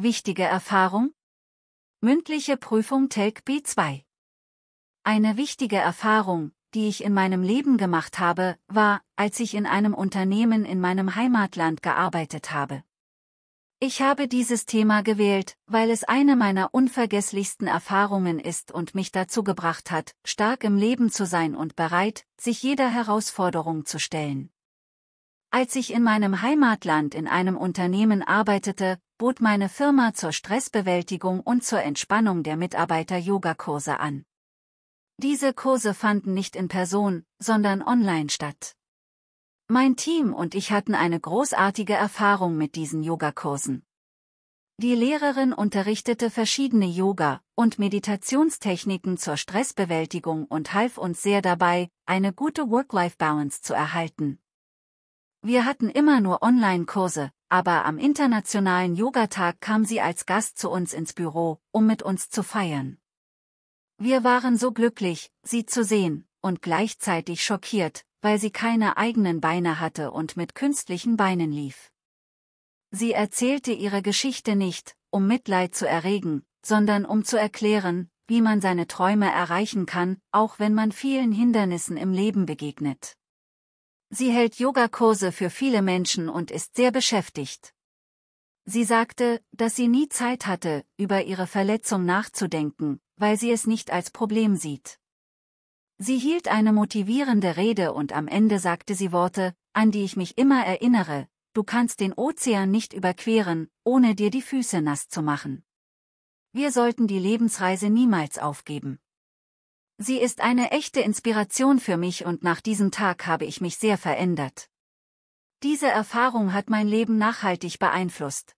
Wichtige Erfahrung? Mündliche Prüfung Telk B2. Eine wichtige Erfahrung, die ich in meinem Leben gemacht habe, war, als ich in einem Unternehmen in meinem Heimatland gearbeitet habe. Ich habe dieses Thema gewählt, weil es eine meiner unvergesslichsten Erfahrungen ist und mich dazu gebracht hat, stark im Leben zu sein und bereit, sich jeder Herausforderung zu stellen. Als ich in meinem Heimatland in einem Unternehmen arbeitete, bot meine Firma zur Stressbewältigung und zur Entspannung der Mitarbeiter Yogakurse an. Diese Kurse fanden nicht in Person, sondern online statt. Mein Team und ich hatten eine großartige Erfahrung mit diesen Yogakursen. Die Lehrerin unterrichtete verschiedene Yoga- und Meditationstechniken zur Stressbewältigung und half uns sehr dabei, eine gute Work-Life-Balance zu erhalten. Wir hatten immer nur Online-Kurse, aber am internationalen Yogatag kam sie als Gast zu uns ins Büro, um mit uns zu feiern. Wir waren so glücklich, sie zu sehen, und gleichzeitig schockiert, weil sie keine eigenen Beine hatte und mit künstlichen Beinen lief. Sie erzählte ihre Geschichte nicht, um Mitleid zu erregen, sondern um zu erklären, wie man seine Träume erreichen kann, auch wenn man vielen Hindernissen im Leben begegnet. Sie hält Yogakurse für viele Menschen und ist sehr beschäftigt. Sie sagte, dass sie nie Zeit hatte, über ihre Verletzung nachzudenken, weil sie es nicht als Problem sieht. Sie hielt eine motivierende Rede und am Ende sagte sie Worte, an die ich mich immer erinnere, du kannst den Ozean nicht überqueren, ohne dir die Füße nass zu machen. Wir sollten die Lebensreise niemals aufgeben. Sie ist eine echte Inspiration für mich und nach diesem Tag habe ich mich sehr verändert. Diese Erfahrung hat mein Leben nachhaltig beeinflusst.